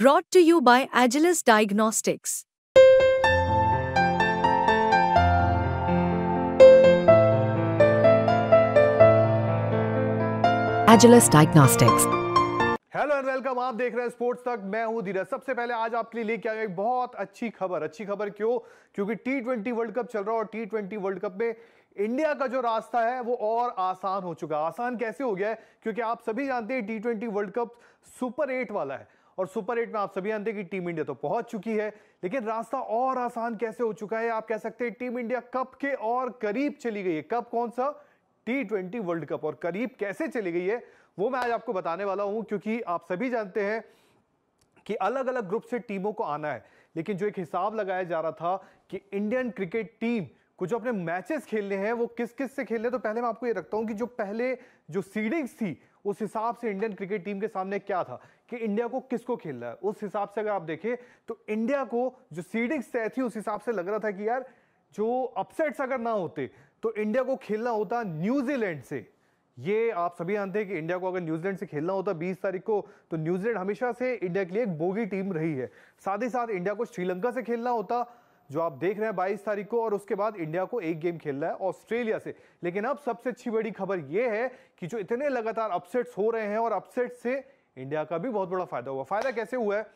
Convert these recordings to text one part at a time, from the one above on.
brought to you by Agilis Diagnostics. Agilis Diagnostics. Hello and welcome आप देख रहे हैं स्पोर्ट्स तक मैं हूं धीरज सबसे पहले आज आपके लिए लेके आया एक बहुत अच्छी खबर अच्छी खबर क्यों क्योंकि टी ट्वेंटी वर्ल्ड कप चल रहा है और टी ट्वेंटी वर्ल्ड कप में इंडिया का जो रास्ता है वो और आसान हो चुका आसान कैसे हो गया है क्योंकि आप सभी जानते हैं T twenty World Cup super eight वाला है और सुपर एट में आप सभी जानते हैं कि टीम इंडिया तो पहुंच चुकी है लेकिन रास्ता और आसान कैसे हो चुका है आप कह सकते हैं टीम इंडिया कप के और करीब चली गई है कप कौन सा टी ट्वेंटी वर्ल्ड कप और करीब कैसे चली गई है वो मैं आज आपको बताने वाला हूं क्योंकि आप सभी जानते हैं कि अलग अलग ग्रुप से टीमों को आना है लेकिन जो एक हिसाब लगाया जा रहा था कि इंडियन क्रिकेट टीम को जो अपने मैचेस खेलने हैं वो किस किस से खेलने तो पहले मैं आपको ये रखता हूं कि जो पहले जो सीडिंग्स थी उस हिसाब से इंडियन क्रिकेट टीम के सामने क्या था कि इंडिया को किसको खेलना है उस हिसाब से अगर आप देखें तो इंडिया को जो सीडिंग तय थी उस हिसाब से लग रहा था कि यार जो अपसेट्स अगर ना होते तो इंडिया को खेलना होता न्यूजीलैंड से ये आप सभी जानते हैं कि इंडिया को अगर न्यूजीलैंड से खेलना होता 20 तारीख को तो न्यूजीलैंड हमेशा से इंडिया के लिए एक बोगी टीम रही है साथ ही साथ इंडिया को श्रीलंका से खेलना होता जो आप देख रहे हैं बाईस तारीख को और उसके बाद इंडिया को एक गेम खेलना है ऑस्ट्रेलिया से लेकिन अब सबसे अच्छी बड़ी खबर यह है कि जो इतने लगातार अपसेट्स हो रहे हैं और अपसेट से इंडिया का भी बहुत बड़ा फायदा हुआ फायदा कैसे हुआ है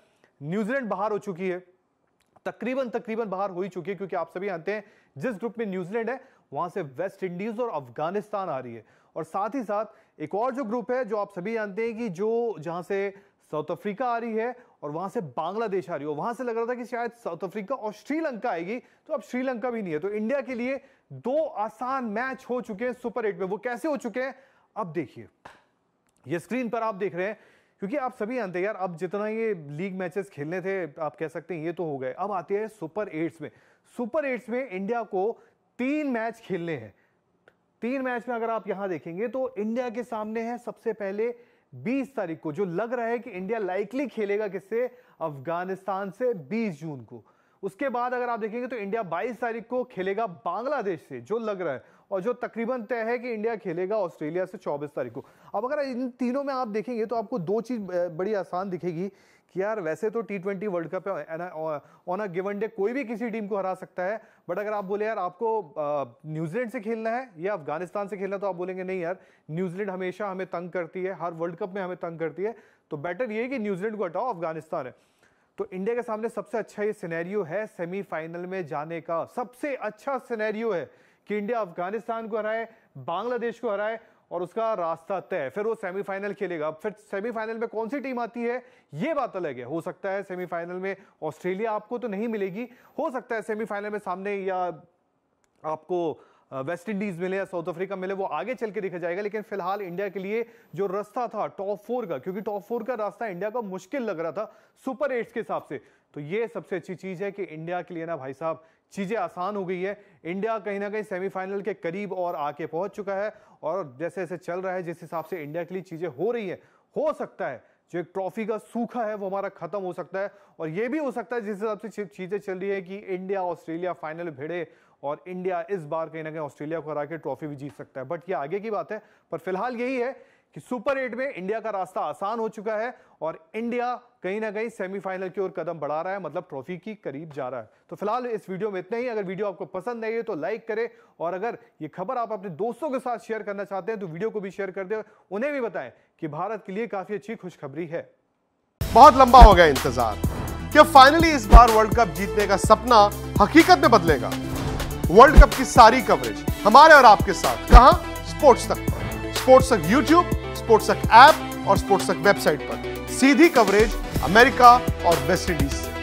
न्यूजीलैंड बाहर हो चुकी है तकरीबन तकरीबन बाहर हो ही चुकी है क्योंकि आप सभी जानते हैं जिस ग्रुप में न्यूजीलैंड है वहां से वेस्ट इंडीज और अफगानिस्तान आ रही है और साथ ही साथ एक और जो ग्रुप है जो आप सभी जानते हैं कि जो जहां से साउथ अफ्रीका आ रही है और वहां से बांग्लादेश आ रही हो वहां से लग रहा था कि शायद साउथ अफ्रीका और श्रीलंका आएगी तो अब श्रीलंका भी नहीं है तो इंडिया के लिए दो आसान मैच हो चुके हैं सुपर एट में वो कैसे हो चुके हैं अब देखिए ये स्क्रीन पर आप देख रहे हैं क्योंकि आप सभी जानते हैं यार अब जितना ये लीग मैचेस खेलने थे आप कह सकते हैं ये तो हो गए अब आते हैं सुपर एट्स में सुपर एट्स में इंडिया को तीन मैच खेलने हैं तीन मैच में अगर आप यहां देखेंगे तो इंडिया के सामने है सबसे पहले 20 तारीख को जो लग रहा है कि इंडिया लाइकली खेलेगा किससे अफगानिस्तान से 20 जून को उसके बाद अगर आप देखेंगे तो इंडिया 22 तारीख को खेलेगा बांग्लादेश से जो लग रहा है और जो तकरीबन तय है कि इंडिया खेलेगा ऑस्ट्रेलिया से चौबीस तारीख को अब अगर इन तीनों में आप देखेंगे तो आपको दो चीज़ बड़ी आसान दिखेगी कि यार वैसे तो T twenty World Cup on a given day कोई भी किसी टीम को हरा सकता है बट अगर आप बोले यार आपको न्यूजीलैंड से खेलना है या अफगानिस्तान से खेलना तो आप बोलेंगे नहीं यार न्यूजीलैंड हमेशा हमें तंग करती है हर वर्ल्ड कप में हमें तंग करती है तो बेटर ये है कि न्यूजीलैंड को हटाओ अफगानिस्तान है तो इंडिया के सामने सबसे अच्छा ये सिनेरियो है सेमीफाइनल में जाने का सबसे अच्छा सिनेरियो है कि इंडिया अफगानिस्तान को हराए बांग्लादेश को हराए और उसका रास्ता तय फिर वो सेमीफाइनल खेलेगा फिर सेमीफाइनल में कौन सी टीम आती है ये बात अलग है हो सकता है सेमीफाइनल में ऑस्ट्रेलिया आपको तो नहीं मिलेगी हो सकता है सेमीफाइनल में सामने या आपको वेस्ट इंडीज़ मिले या साउथ अफ्रीका मिले वो आगे चल के देखा जाएगा लेकिन फिलहाल इंडिया के लिए जो रास्ता था टॉप फोर का क्योंकि टॉप फोर का रास्ता इंडिया का मुश्किल लग रहा था सुपर एट्स के हिसाब से तो ये सबसे अच्छी चीज़ है कि इंडिया के लिए ना भाई साहब चीज़ें आसान हो गई है इंडिया कहीं ना कहीं सेमीफाइनल के करीब और आके पहुंच चुका है और जैसे जैसे चल रहा है जिस हिसाब से इंडिया के लिए चीज़ें हो रही है हो सकता है जो एक ट्रॉफी का सूखा है वो हमारा खत्म हो सकता है और ये भी हो सकता है जिस हिसाब से चीज़ें चल रही है कि इंडिया ऑस्ट्रेलिया फाइनल भिड़े और इंडिया इस बार कहीं ना कहीं ऑस्ट्रेलिया को हरा के ट्रॉफी भी जीत सकता है बट ये आगे की बात है पर फिलहाल यही है कि सुपर एट में इंडिया का रास्ता आसान हो चुका है और इंडिया कहीं ना कहीं सेमीफाइनल की ओर कदम बढ़ा रहा है मतलब ट्रॉफी की करीब जा रहा है तो फिलहाल इस वीडियो में इतना ही अगर वीडियो आपको पसंद आई है तो लाइक करें और अगर ये खबर आप अपने दोस्तों के साथ शेयर करना चाहते हैं तो वीडियो को भी शेयर कर दें उन्हें भी बताएं कि भारत के लिए काफी अच्छी खुशखबरी है बहुत लंबा हो गया इंतजार क्या फाइनली इस बार वर्ल्ड कप जीतने का सपना हकीकत में बदलेगा वर्ल्ड कप की सारी कवरेज हमारे और आपके साथ कहा स्पोर्ट्स तक स्पोर्ट्स तक यूट्यूब स्पोर्ट्सक ऐप और स्पोर्ट्सक वेबसाइट पर सीधी कवरेज अमेरिका और वेस्ट इंडीज से